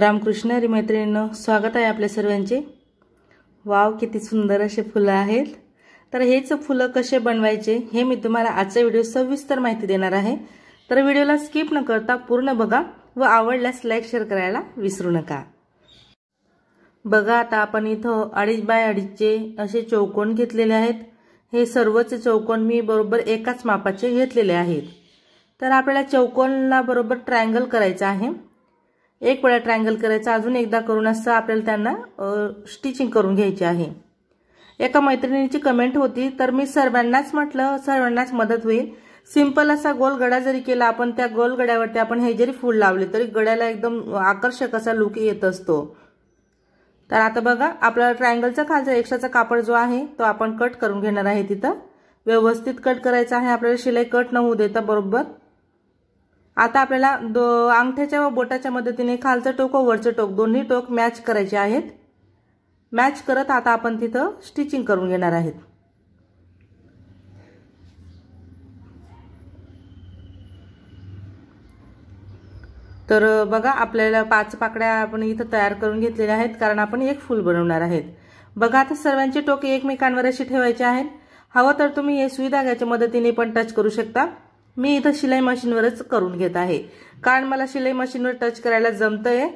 रामकृष्ण मैत्रिणीनं स्वागत आहे आपल्या सर्वांचे वाव किती सुंदर असे फुलं आहेत तर हेच फुलं कसे बनवायचे हे मी तुम्हाला आजचा व्हिडिओ सविस्तर माहिती देणार आहे तर व्हिडिओला स्किप न करता पूर्ण बघा व आवडल्यास लाईक शेअर करायला विसरू नका बघा आता आपण इथं अडीच बाय अडीचचे असे चौकोन घेतलेले आहेत हे सर्वच चौकोन मी बरोबर एकाच मापाचे घेतलेले आहेत तर आपल्याला चौकोनला बरोबर ट्रायंगल करायचं आहे एक वेळा ट्रायंगल करायचं अजून एकदा करून असं आपल्याला त्यांना स्टिचिंग करून घ्यायची आहे एका मैत्रिणीची कमेंट होती तर मी सर्वांनाच म्हटलं सर्वांनाच मदत होईल सिंपल असा गोल गडा जरी केला आपण त्या गोल गड्यावरती आपण हे जरी फूल लावले तरी गड्याला एकदम आकर्षक असा लुक येत असतो तर आता बघा आपला ट्रायंगलचा खालचा एक्स्ट्राचा कापड जो आहे तो आपण कट करून घेणार आहे तिथं व्यवस्थित कट करायचा आहे आपल्याला शिलाई कट न होऊ देता बरोबर आता आपल्याला अंगठ्याच्या व बोटाच्या मदतीने खालचं टोक व वरचं टोक दोन्ही टोक मॅच करायचे आहेत मॅच करत आता आपण तिथं स्टिचिंग करून घेणार आहेत तर बघा आपल्याला पाच पाकड्या आपण इथं तयार करून घेतलेल्या आहेत कारण आपण एक फूल बनवणार आहेत बघा आता सर्वांचे टोके एकमेकांवर अशी ठेवायचे आहेत हवं तर तुम्ही हे सुविधा घ्यायच्या मदतीने पण टच करू शकता मी इथं शिलाई मशीनवरच करून घेत आहे कारण मला शिलाई मशीनवर टच करायला जमतंय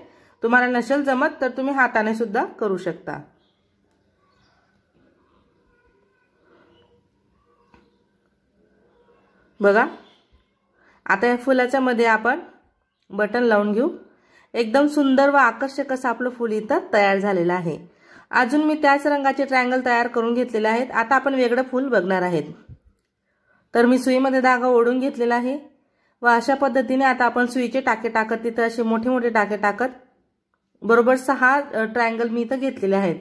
तुम्हाला नसेल जमत तर तुम्ही हाताने सुद्धा करू शकता बघा आता या फुलाच्या मध्ये आपण बटन लावून घेऊ एकदम सुंदर व आकर्षक असं आपलं फूल इथं तयार झालेलं आहे अजून मी त्याच रंगाचे ट्रायंगल तयार करून घेतलेले आहेत आता आपण वेगळं फूल बघणार आहेत तर मी सुईमध्ये धागा ओढून घेतलेला आहे व अशा पद्धतीने आता आपण सुईचे टाके टाकत तिथं असे मोठे मोठे टाके टाकत बरोबर सहा ट्रायंगल मी इथं घेतलेले आहेत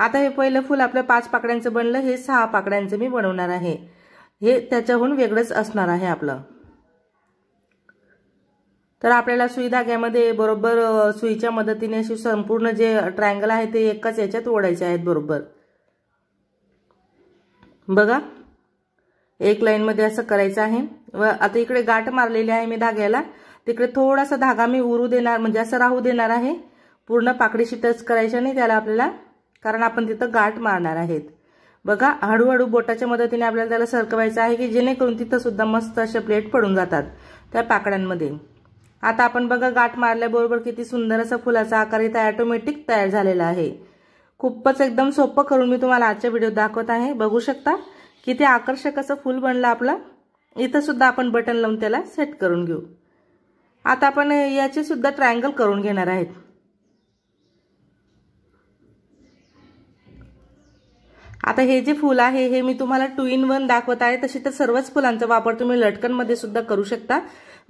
आता हे पहिलं फुल आपलं पाच पाकड्यांचं बनलं हे सहा पाकड्यांचं मी बनवणार आहे हे त्याच्याहून वेगळंच असणार आहे आपलं तर आपल्याला सुई धाग्यामध्ये बरोबर सुईच्या मदतीने असे संपूर्ण जे ट्रायंगल आहे ते एकाच याच्यात ओढायचे आहेत बरोबर बघा एक लाईनमध्ये असं करायचं आहे व आता इकडे गाठ मारलेली आहे मी धाग्याला तिकडे थोडासा धागा मी उरू देणार म्हणजे असं राहू देणार आहे पूर्ण पाकडीशी टच करायच्या नाही त्याला आपल्याला कारण आपण तिथं गाठ मारणार आहेत बघा हळूहळू बोटाच्या मदतीने आपल्याला त्याला सरकवायचं आहे की जेणेकरून तिथं सुद्धा मस्त असे प्लेट पडून जातात त्या पाकड्यांमध्ये आता आपण बघा गाठ मारल्याबरोबर किती सुंदर असा फुलाचा आकार इथे ॲटोमॅटिक तयार झालेला आहे खूपच एकदम सोपं करून मी तुम्हाला आजच्या व्हिडिओ दाखवत आहे बघू शकता किती आकर्षक असं फूल बनलं आपलं इथं सुद्धा आपण बटन लावून त्याला सेट करून घेऊ आता आपण याचे सुद्धा ट्रायंगल करून घेणार आहेत आता हे जे फूल आहे हे मी तुम्हाला टू इन वन दाखवत आहे तशी तर सर्वच फुलांचा वापर तुम्ही लटकनमध्ये सुद्धा करू शकता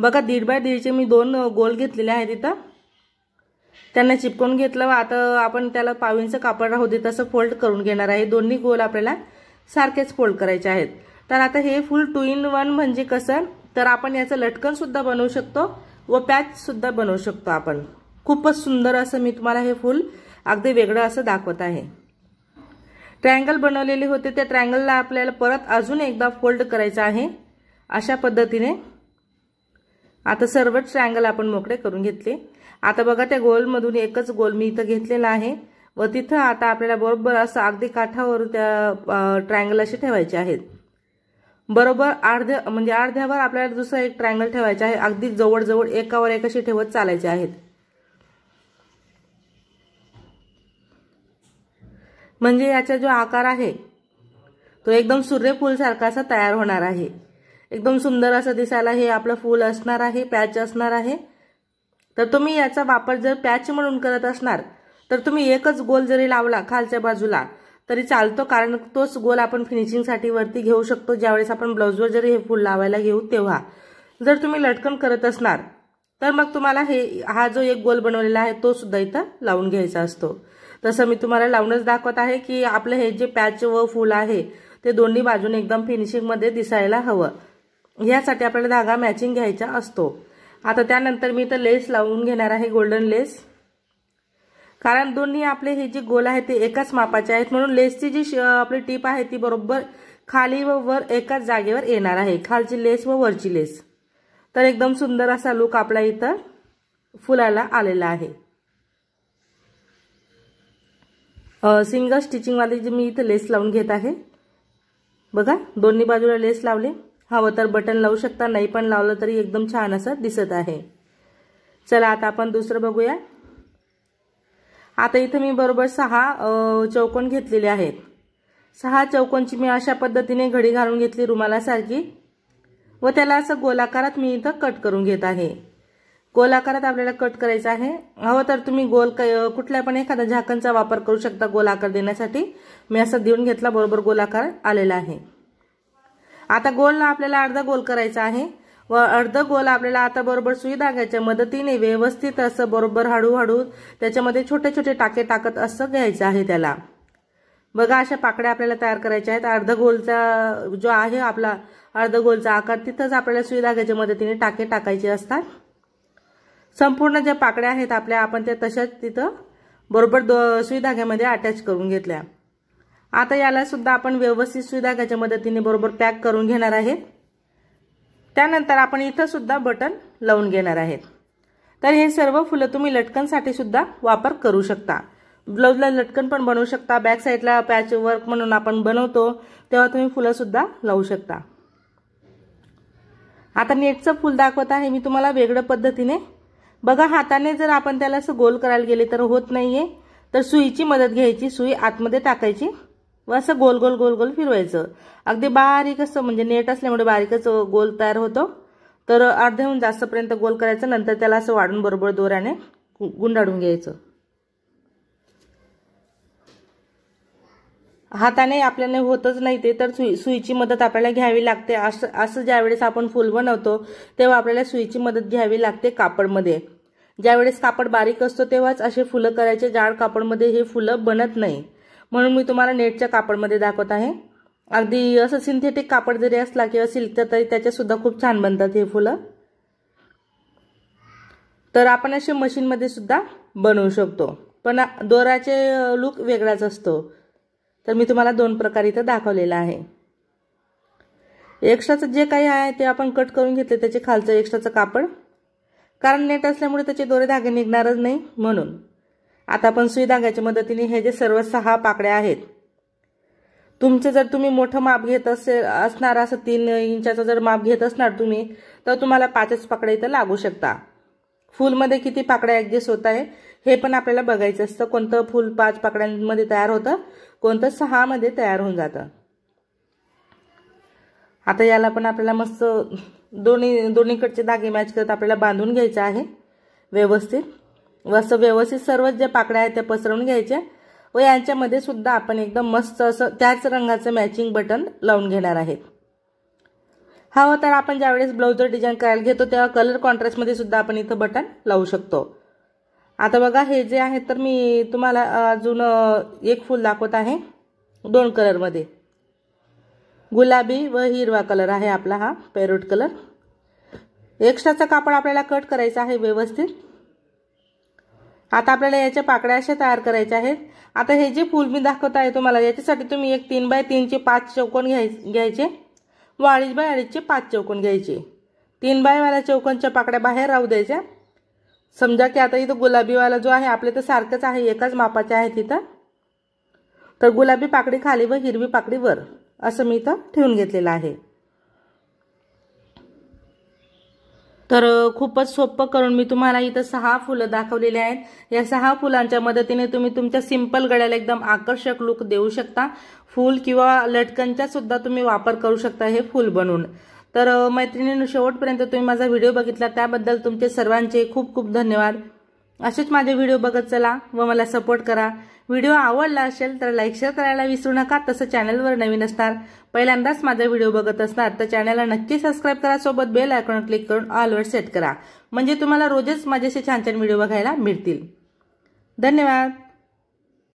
बघा दीड बाय दीडचे मी दोन गोल घेतलेले आहेत इथं त्यांना चिपकून घेतलं आता आपण त्याला पावींचं कापड राहू दे तसं फोल्ड करून घेणार आहे दोन्ही गोल आपल्याला सारखेच फोल्ड करायचे आहेत तर आता हे फुल टू इन वन म्हणजे कसं तर आपण याचं लटकन सुद्धा बनवू शकतो व पॅच सुद्धा बनवू शकतो आपण खूपच सुंदर असं मी तुम्हाला हे फुल अगदी वेगळं असं दाखवत आहे ट्रँगल बनवलेले होते त्या ट्रँगलला आपल्याला परत अजून एकदा फोल्ड करायचं आहे अशा पद्धतीने आता सर्वच ट्रँगल आपण मोकळे करून घेतले आता बघा त्या गोलमधून एकच गोल मी इथं घेतलेला आहे व तिथं आता आपल्याला बरोबर असं अगदी काठावर त्या ट्रायंगल असे ठेवायचे आहेत बरोबर अर्ध्या म्हणजे अर्ध्यावर आपल्याला दुसरा एक ट्रायंगल ठेवायचा आहे अगदी जवळजवळ एकावर एक असे ठेवत चालायचे आहेत म्हणजे याचा जो आकार आहे तो एकदम सूर्यफूल सारखा असा तयार होणार आहे एकदम सुंदर असं दिसायला हे आपलं फूल असणार आहे पॅच असणार आहे तर तुम्ही याचा वापर जर पॅच म्हणून करत असणार तर तुम्ही एकच गोल जरी लावला खालच्या बाजूला तरी चालतो कारण तोच गोल आपण फिनिशिंगसाठी वरती घेऊ शकतो ज्यावेळेस आपण ब्लाऊजवर जरी हे फूल लावायला घेऊ तेव्हा जर तुम्ही लटकन करत असणार तर मग तुम्हाला हे हा जो एक गोल बनवलेला आहे तो सुद्धा इथं लावून घ्यायचा असतो तसं मी तुम्हाला लावूनच दाखवत आहे की आपलं हे जे पॅच व फूल आहे ते दोन्ही बाजूने एकदम फिनिशिंगमध्ये दिसायला हवं ह्यासाठी आपल्याला धागा मॅचिंग घ्यायचा असतो आता त्यानंतर मी इथं लेस लावून घेणार आहे गोल्डन लेस कारण दोन्ही आपले हे जे गोल आहे ते एकाच मापाचे आहेत म्हणून लेसची जी आपली टीप आहे ती बरोबर खाली व वर एकाच जागेवर येणार आहे खालची लेस व वरची लेस तर एकदम सुंदर असा लुक आपला इथं फुलाला आलेला आहे सिंगल स्टिचिंगवाली जी मी इथं लेस लावून घेत आहे बघा दोन्ही बाजूला लेस लावले हवं तर बटन लावू शकता नाही पण लावलं तरी एकदम छान असं दिसत आहे चला आता आपण दुसरं बघूया आता इथं मी बरोबर सहा चौकोन घेतलेले आहेत सहा चौकोनची मी अशा पद्धतीने घडी घालून घेतली रुमालासारखी व त्याला असं गोलाकारात मी इथं कट करून घेत आहे गोलाकारात आपल्याला कट करायचं आहे हवं तर तुम्ही गोल कुठल्या पण एखादा झाकणचा वापर करू शकता गोलाकार देण्यासाठी मी असं देऊन घेतला बरोबर गोलाकार आलेला आहे आता गोलला आपल्याला अर्धा गोल करायचा आहे व अर्ध गोल आपल्याला आता बरोबर सुई धाग्याच्या मदतीने व्यवस्थित असं बरोबर हळूहळू त्याच्यामध्ये छोटे छोटे टाके टाकत असं घ्यायचं आहे त्याला बघा अशा पाकड्या आपल्याला तयार करायच्या आहेत अर्ध गोलचा जो आहे आपला अर्ध गोलचा आकार तिथंच आपल्याला सुई धाग्याच्या मदतीने टाके टाकायचे असतात संपूर्ण ज्या पाकड्या आहेत आपल्या आपण त्या तशाच तिथं बरोबर दो सुई धाग्यामध्ये अटॅच करून घेतल्या आता याला सुद्धा आपण व्यवस्थित सुई धाग्याच्या मदतीने बरोबर पॅक करून घेणार आहे त्यानंतर आपण इथं सुद्धा बटन लावून घेणार आहेत तर हे सर्व फुलं तुम्ही लटकनसाठी सुद्धा वापर करू शकता ब्लाऊजला लटकन पण बनवू शकता बॅक साईडला पॅच वर्क म्हणून आपण बनवतो तेव्हा तुम्ही फुलं सुद्धा लावू शकता आता नेटचं फुल दाखवत आहे मी तुम्हाला वेगळं पद्धतीने बघा हाताने जर आपण त्याला असं गोल करायला गेले तर होत नाहीये तर सुईची मदत घ्यायची सुई आतमध्ये टाकायची व असं गोल गोल गोल गोल फिरवायचं अगदी बारीक असं म्हणजे नेट असल्यामुळे बारीकच गोल तयार होतो तर अर्ध्याहून जास्तपर्यंत गोल करायचं नंतर त्याला असं वाढून बरोबर दोऱ्याने गुंडाळून घ्यायचं हाताने आपल्याने होतच नाही ते तर सुई सुईची मदत आपल्याला घ्यावी लागते असं असं वेळेस आपण फुल बनवतो तेव्हा आपल्याला सुईची मदत घ्यावी लागते कापडमध्ये वेळेस कापड बारीक असतो तेव्हाच असे फुलं करायचे जाड कापडमध्ये हे फुलं बनत नाही म्हणून मी तुम्हाला नेटच्या कापडमध्ये दाखवत आहे अगदी असं सिंथेटिक कापड जरी असला किंवा सिल्कचा तरी त्याच्यासुद्धा खूप छान बनतात हे फुलं तर आपण असे मशीनमध्ये सुद्धा बनवू शकतो पण दोराचे लूक वेगळाच असतो तर मी तुम्हाला दोन प्रकार इथं दाखवलेला आहे एक्स्ट्राचं जे काही आहे ते आपण कट करून घेतले त्याचे खालचं एक्स्ट्राचं कापड कारण नेट असल्यामुळे त्याचे दोरे धागे निघणारच नाही म्हणून आता आपण सुई धाग्याच्या मदतीने हे जे सर्व सहा पाकड्या आहेत तुमचं जर तुम्ही मोठं माप घेत असेल असणार असं तीन इंचाचं जर माप घेत असणार तुम्ही तर तुम्हाला पाचच पाकडे इथं लागू शकता फुलमध्ये किती पाकड्या ॲडजस्ट होत आहे हे पण आपल्याला बघायचं असतं कोणतं फूल पाच पाकड्यांमध्ये तयार होतं कोणतं सहामध्ये तयार होऊन जातं आता याला पण आपल्याला मस्त दोन्ही दोन्हीकडचे धागे मॅच करत आपल्याला बांधून घ्यायचं आहे व्यवस्थित असं व्यवस्थित सर्व जे पाकड्या आहेत त्या पसरवून घ्यायच्या व यांच्यामध्ये सुद्धा आपण एकदम मस्त असं त्याच रंगाचं मॅचिंग बटन लावून घेणार आहेत हा तर आपण ज्यावेळेस ब्लाऊजचं डिझाईन करायला घेतो तेव्हा कलर कॉन्ट्रास्टमध्ये सुद्धा आपण इथं बटन लावू शकतो आता बघा हे जे आहे तर मी तुम्हाला अजून एक फूल दाखवत आहे दोन कलरमध्ये गुलाबी व हिरवा कलर आहे आपला हा पेरोट कलर एक्स्ट्राचा कापड आपल्याला कट करायचा आहे व्यवस्थित आता आपल्याला याच्या पाकड्या अशा तयार करायच्या आहेत आता हे जे फूल मी दाखवत आहे तुम्हाला याच्यासाठी तुम्ही एक तीन बाय तीनचे पाच चौकोन घ्याय घ्यायचे व अडीच बाय अडीचचे पाच चौकोन घ्यायचे तीन बायवाल्या चौकोनच्या पाकड्या बाहेर राहू द्यायच्या समजा की आता इथं गुलाबीवाला जो आहे आपले तर सारखंच आहे एकाच मापाचे आहे तिथं तर गुलाबी पाकडी खाली व हिरवी पाकडी वर असं मी इथं ठेवून घेतलेलं आहे तर खूपच सोपं करून मी तुम्हाला इथं सहा फुलं दाखवलेली आहेत या सहा फुलांच्या मदतीने तुम्ही तुमच्या सिंपल गळ्याला एकदम आकर्षक लुक देऊ शकता फूल किंवा लटकनचा सुद्धा तुम्ही वापर करू शकता हे फूल बनवून तर मैत्रिणीनं शेवटपर्यंत तुम्ही माझा व्हिडिओ बघितला त्याबद्दल तुमचे सर्वांचे खूप खूप धन्यवाद असेच माझे व्हिडिओ बघत चला व मला सपोर्ट करा व्हिडिओ आवडला असेल तर लाईक शेअर करायला विसरू नका तसं चॅनलवर नवीन असणार पहिल्यांदाच माझा व्हिडिओ बघत असणार तर चॅनलला नक्की सबस्क्राईब करा सोबत बेल आयकॉन क्लिक करून ऑलवर सेट करा म्हणजे तुम्हाला रोजच असे छान छान व्हिडिओ बघायला मिळतील धन्यवाद